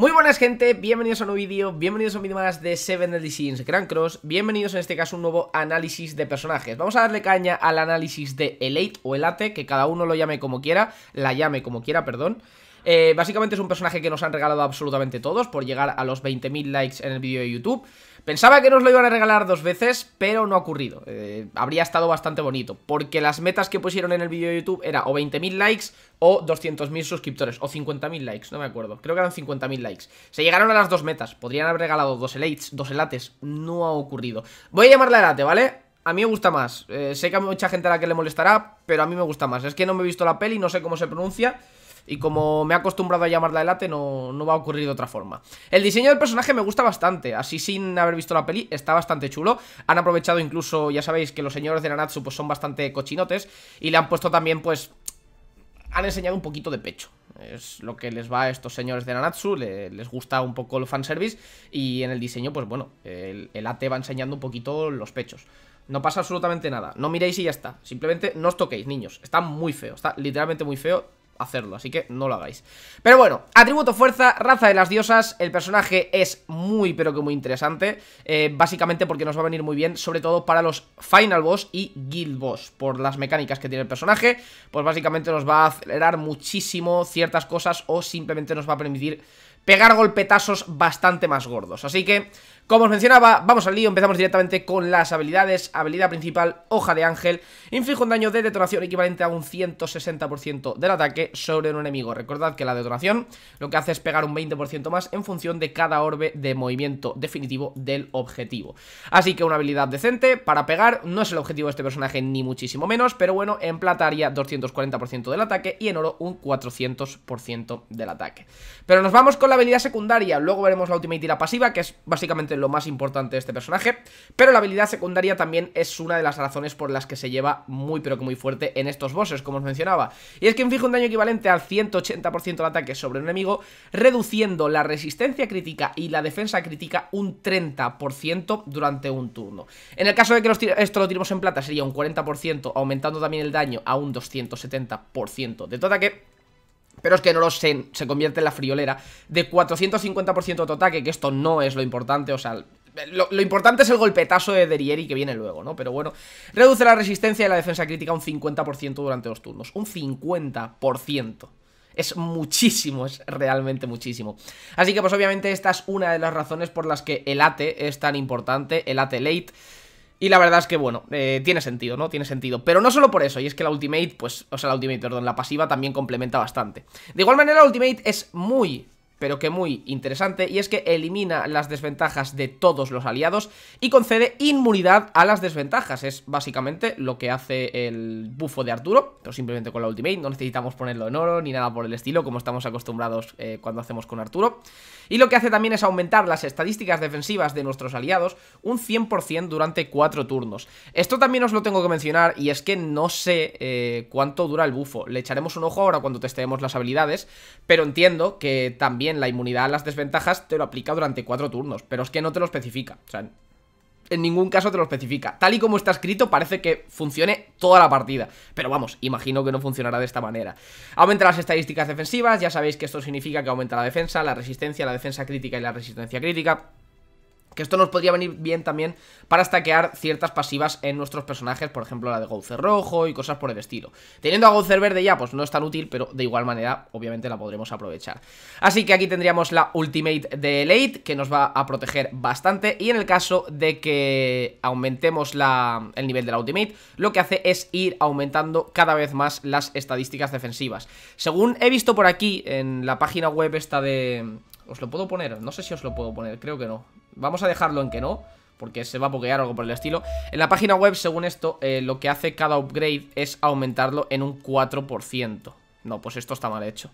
Muy buenas gente, bienvenidos a un nuevo vídeo, bienvenidos a un vídeo más de Seven Deadly Sins Grand Cross Bienvenidos en este caso a un nuevo análisis de personajes Vamos a darle caña al análisis de Elite o Elate, que cada uno lo llame como quiera, la llame como quiera, perdón eh, básicamente es un personaje que nos han regalado absolutamente todos por llegar a los 20.000 likes en el vídeo de YouTube. Pensaba que nos lo iban a regalar dos veces, pero no ha ocurrido. Eh, habría estado bastante bonito, porque las metas que pusieron en el vídeo de YouTube era o 20.000 likes o 200.000 suscriptores, o 50.000 likes, no me acuerdo. Creo que eran 50.000 likes. Se llegaron a las dos metas, podrían haber regalado dos elates, dos elates, no ha ocurrido. Voy a llamarle elate, ¿vale? A mí me gusta más. Eh, sé que a mucha gente a la que le molestará, pero a mí me gusta más. Es que no me he visto la peli, no sé cómo se pronuncia. Y como me he acostumbrado a llamarla el ate no, no va a ocurrir de otra forma. El diseño del personaje me gusta bastante, así sin haber visto la peli, está bastante chulo. Han aprovechado incluso, ya sabéis, que los señores de Nanatsu pues, son bastante cochinotes y le han puesto también, pues, han enseñado un poquito de pecho. Es lo que les va a estos señores de Nanatsu, les gusta un poco el fanservice y en el diseño, pues bueno, el, ate va enseñando un poquito los pechos. No pasa absolutamente nada, no miréis y ya está. Simplemente no os toquéis, niños. Está muy feo, está literalmente muy feo hacerlo, así que no lo hagáis. Pero bueno, atributo fuerza, raza de las diosas, el personaje es muy pero que muy interesante, eh, básicamente porque nos va a venir muy bien, sobre todo para los Final Boss y Guild Boss, por las mecánicas que tiene el personaje, pues básicamente nos va a acelerar muchísimo ciertas cosas o simplemente nos va a permitir pegar golpetazos bastante más gordos. Así que como os mencionaba, vamos al lío, empezamos directamente con las habilidades. Habilidad principal, Hoja de Ángel. Inflige un daño de detonación equivalente a un 160% del ataque sobre un enemigo. Recordad que la detonación lo que hace es pegar un 20% más en función de cada orbe de movimiento definitivo del objetivo. Así que una habilidad decente para pegar. No es el objetivo de este personaje ni muchísimo menos, pero bueno, en plata haría 240% del ataque y en oro un 400% del ataque. Pero nos vamos con la habilidad secundaria. Luego veremos la ultimate y la pasiva, que es básicamente lo más importante de este personaje, pero la habilidad secundaria también es una de las razones por las que se lleva muy pero que muy fuerte en estos bosses, como os mencionaba. Y es que inflige un daño equivalente al 180% de ataque sobre un enemigo, reduciendo la resistencia crítica y la defensa crítica un 30% durante un turno. En el caso de que esto lo tiramos en plata sería un 40%, aumentando también el daño a un 270% de todo ataque. Pero es que no lo sé, se convierte en la friolera de 450% de ataque, que esto no es lo importante, o sea, lo, importante es el golpetazo de Derieri que viene luego, ¿no? Pero bueno, reduce la resistencia y la defensa crítica un 50% durante los turnos. Un 50%. Es muchísimo, es realmente muchísimo. Así que pues obviamente esta es una de las razones por las que el ATE es tan importante, el ATE late. Y la verdad es que, bueno, eh, tiene sentido, ¿no? Tiene sentido. Pero no solo por eso, y es que la Ultimate, pues, o sea, la Ultimate, perdón, la pasiva también complementa bastante. De igual manera, la Ultimate es muy, pero que muy interesante, y es que elimina las desventajas de todos los aliados y concede inmunidad a las desventajas. Es básicamente lo que hace el bufo de Arturo, pero simplemente con la ultimate, no necesitamos ponerlo en oro ni nada por el estilo, como estamos acostumbrados eh, cuando hacemos con Arturo. Y lo que hace también es aumentar las estadísticas defensivas de nuestros aliados un 100% durante 4 turnos. Esto también os lo tengo que mencionar, y es que no sé eh, cuánto dura el bufo. Le echaremos un ojo ahora cuando testeemos las habilidades, pero entiendo que también la inmunidad a las desventajas te lo aplica durante cuatro turnos, pero es que no te lo especifica. O sea, en ningún caso te lo especifica. Tal y como está escrito, parece que funcione toda la partida. Pero vamos, imagino que no funcionará de esta manera. Aumenta las estadísticas defensivas, ya sabéis que esto significa que aumenta la defensa, la resistencia, la defensa crítica y la resistencia crítica. Que esto nos podría venir bien también para stackear ciertas pasivas en nuestros personajes, por ejemplo la de Gouzer rojo y cosas por el estilo. Teniendo a Gouzer verde ya, pues no es tan útil, pero de igual manera obviamente la podremos aprovechar. Así que aquí tendríamos la Ultimate de Elite, que nos va a proteger bastante, y en el caso de que aumentemos la, el nivel de la Ultimate, lo que hace es ir aumentando cada vez más las estadísticas defensivas. Según he visto por aquí, en la página web esta de... ¿Os lo puedo poner? No sé si os lo puedo poner, creo que no Vamos a dejarlo en que no porque se va a buguear algo por el estilo. En la página web, según esto, eh, lo que hace cada upgrade es aumentarlo en un 4%. No, pues esto está mal hecho.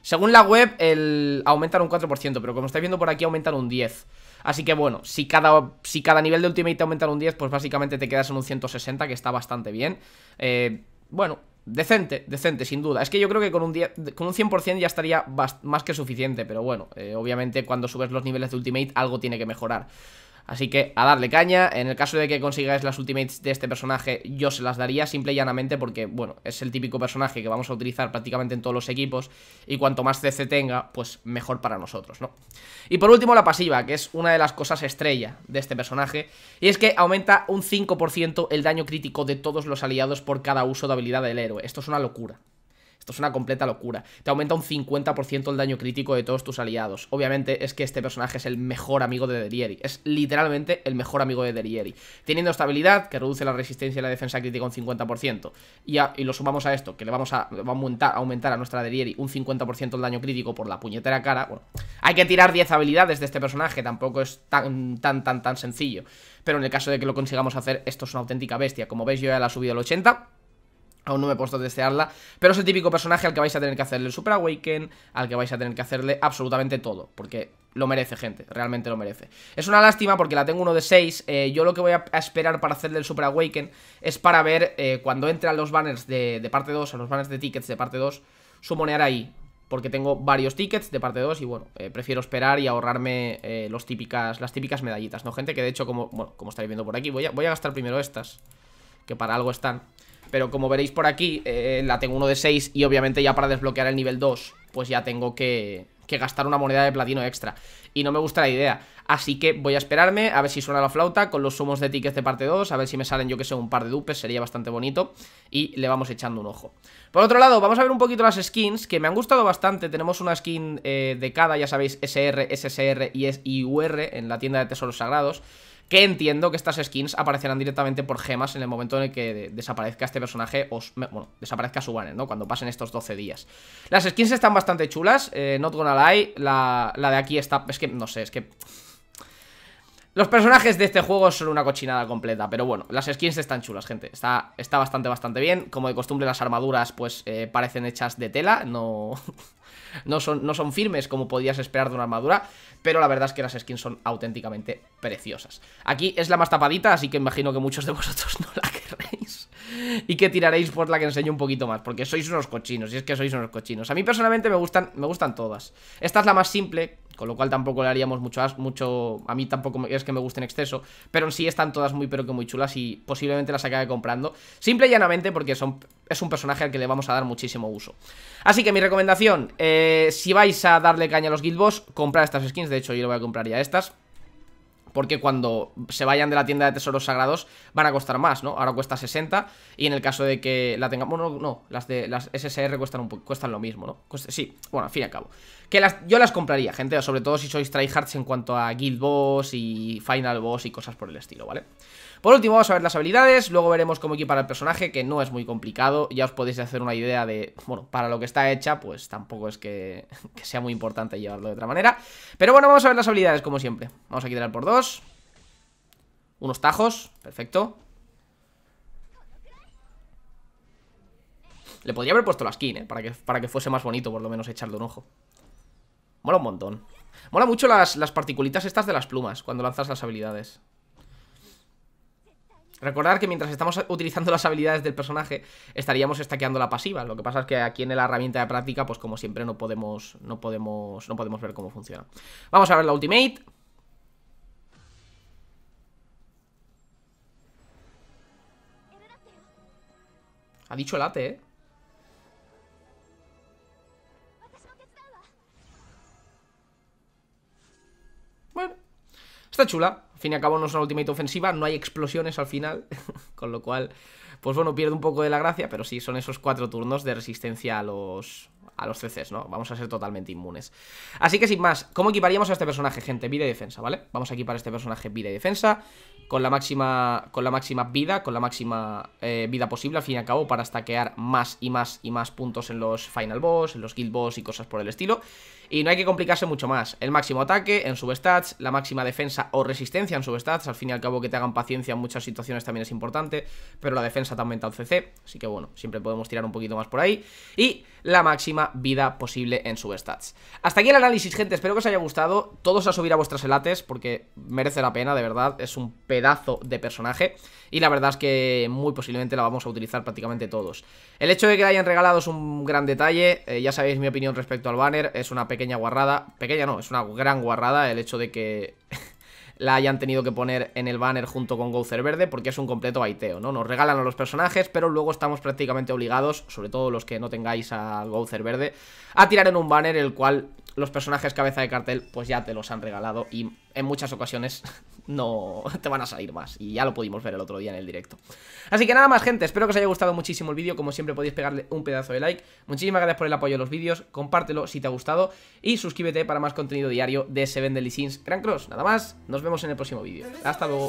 Según la web, el aumentan un 4%, pero como estáis viendo por aquí, aumentan un 10%. Así que bueno, si cada, si cada nivel de Ultimate aumenta aumentan un 10, pues básicamente te quedas en un 160, que está bastante bien. Eh, bueno, Decente, decente, sin duda. Es que yo creo que con un, día, con un 100% ya estaría más que suficiente, pero bueno, eh, obviamente cuando subes los niveles de Ultimate algo tiene que mejorar. Así que a darle caña, en el caso de que consigáis las ultimates de este personaje yo se las daría simple y llanamente porque, bueno, es el típico personaje que vamos a utilizar prácticamente en todos los equipos y cuanto más CC tenga, pues mejor para nosotros, ¿no? Y por último la pasiva, que es una de las cosas estrella de este personaje y es que aumenta un 5% el daño crítico de todos los aliados por cada uso de habilidad del héroe, esto es una locura esto es una completa locura. Te aumenta un 50% el daño crítico de todos tus aliados. Obviamente es que este personaje es el mejor amigo de Derieri. Es literalmente el mejor amigo de Derieri. Teniendo esta habilidad que reduce la resistencia y la defensa crítica un 50%. Y, lo sumamos a esto, que le vamos a, aumentar, a nuestra Derieri un 50% el daño crítico por la puñetera cara. Bueno, hay que tirar 10 habilidades de este personaje. Tampoco es tan, tan, tan, tan sencillo. Pero en el caso de que lo consigamos hacer, esto es una auténtica bestia. Como veis, yo ya la he subido al 80%. Aún no me he puesto a testearla, pero es el típico personaje al que vais a tener que hacerle el Super Awaken, al que vais a tener que hacerle absolutamente todo, porque lo merece, gente, realmente lo merece. Es una lástima porque la tengo uno de seis eh, yo lo que voy a esperar para hacerle el Super Awaken es para ver eh, cuando entran los banners de, parte 2, a los banners de tickets de parte 2, sumonear ahí, porque tengo varios tickets de parte 2 y bueno, eh, prefiero esperar y ahorrarme las típicas medallitas, ¿no, gente? Que de hecho, como, bueno, estáis viendo por aquí, voy a gastar primero estas, que para algo están. Pero como veréis por aquí, eh, la tengo uno de 6 y obviamente ya para desbloquear el nivel 2, pues ya tengo que, gastar una moneda de platino extra. Y no me gusta la idea. Así que voy a esperarme a ver si suena la flauta con los sumos de tickets de parte 2, a ver si me salen yo que sé un par de dupes, sería bastante bonito. Y le vamos echando un ojo. Por otro lado, vamos a ver un poquito las skins, que me han gustado bastante. Tenemos una skin eh, de cada, ya sabéis, SR, SSR y UR en la tienda de tesoros sagrados. Que entiendo que estas skins aparecerán directamente por gemas en el momento en el que desaparezca este personaje o, bueno, desaparezca su banner, ¿no? Cuando pasen estos 12 días. Las skins están bastante chulas, eh, not gonna lie, la, la de aquí está, es que, no sé, es que... Los personajes de este juego son una cochinada completa, pero bueno, las skins están chulas, gente. Está, está bastante, bastante bien. Como de costumbre, las armaduras, pues, eh, parecen hechas de tela, no... no, son, no son firmes como podías esperar de una armadura, pero la verdad es que las skins son auténticamente preciosas. Aquí es la más tapadita, así que imagino que muchos de vosotros no la querréis y que tiraréis por la que enseño un poquito más, porque sois unos cochinos, y es que sois unos cochinos. A mí personalmente me gustan, me gustan todas. Esta es la más simple, con lo cual tampoco le haríamos mucho, mucho a mí tampoco es que me guste en exceso, pero en sí están todas muy pero que muy chulas y posiblemente las acabe comprando, simple y llanamente porque son, es un personaje al que le vamos a dar muchísimo uso. Así que mi recomendación, eh, si vais a darle caña a los Guild Boss, estas skins, de hecho yo lo voy a comprar ya estas, porque cuando se vayan de la tienda de tesoros sagrados van a costar más, ¿no? Ahora cuesta 60 y en el caso de que la tengamos... Bueno, no, las de las SSR cuestan, un, cuestan lo mismo, ¿no? sí, bueno, al fin y al cabo. Que las, yo las compraría, gente, sobre todo si sois tryhards en cuanto a Guild Boss y Final Boss y cosas por el estilo, ¿vale? Por último vamos a ver las habilidades, luego veremos cómo equipar al personaje, que no es muy complicado, ya os podéis hacer una idea de, bueno, para lo que está hecha, pues tampoco es que, sea muy importante llevarlo de otra manera. Pero bueno, vamos a ver las habilidades como siempre. Vamos a quitar el por 2 unos tajos, perfecto Le podría haber puesto la skin, ¿eh? Para que, para que fuese más bonito, por lo menos, echarle un ojo Mola un montón Mola mucho las, las particulitas estas de las plumas Cuando lanzas las habilidades Recordar que mientras estamos utilizando las habilidades del personaje Estaríamos estaqueando la pasiva Lo que pasa es que aquí en la herramienta de práctica Pues como siempre no podemos, no podemos, no podemos ver cómo funciona Vamos a ver la ultimate Ha dicho late, ¿eh? Bueno. Está chula fin y al cabo no es una ultimate ofensiva, no hay explosiones al final, con lo cual, pues bueno, pierde un poco de la gracia, pero sí, son esos cuatro turnos de resistencia a los, a los CCs, ¿no? Vamos a ser totalmente inmunes. Así que sin más, ¿cómo equiparíamos a este personaje, gente? Vida y defensa, ¿vale? Vamos a equipar a este personaje vida y defensa, con la máxima, con la máxima vida, con la máxima eh, vida posible, al fin y al cabo, para stackear más y más y más puntos en los final boss, en los guild boss y cosas por el estilo. Y no hay que complicarse mucho más. El máximo ataque en substats, la máxima defensa o resistencia, en substats, al fin y al cabo que te hagan paciencia en muchas situaciones también es importante, pero la defensa también está al CC, así que bueno, siempre podemos tirar un poquito más por ahí, y la máxima vida posible en substats. Hasta aquí el análisis, gente, espero que os haya gustado, todos a subir a vuestras elates, porque merece la pena, de verdad, es un pedazo de personaje, y la verdad es que muy posiblemente la vamos a utilizar prácticamente todos. El hecho de que la hayan regalado es un gran detalle, eh, ya sabéis mi opinión respecto al banner, es una pequeña guarrada, pequeña no, es una gran guarrada el hecho de que... la hayan tenido que poner en el banner junto con Gozer Verde porque es un completo baiteo, ¿no? Nos regalan a los personajes, pero luego estamos prácticamente obligados, sobre todo los que no tengáis a Gozer Verde, a tirar en un banner el cual los personajes cabeza de cartel pues ya te los han regalado y en muchas ocasiones no te van a salir más. Y ya lo pudimos ver el otro día en el directo. Así que nada más, gente. Espero que os haya gustado muchísimo el vídeo. Como siempre podéis pegarle un pedazo de like. Muchísimas gracias por el apoyo a los vídeos. Compártelo si te ha gustado. Y suscríbete para más contenido diario de Seven Deadly Sins Grand Cross. Nada más. Nos vemos en el próximo vídeo. Hasta luego.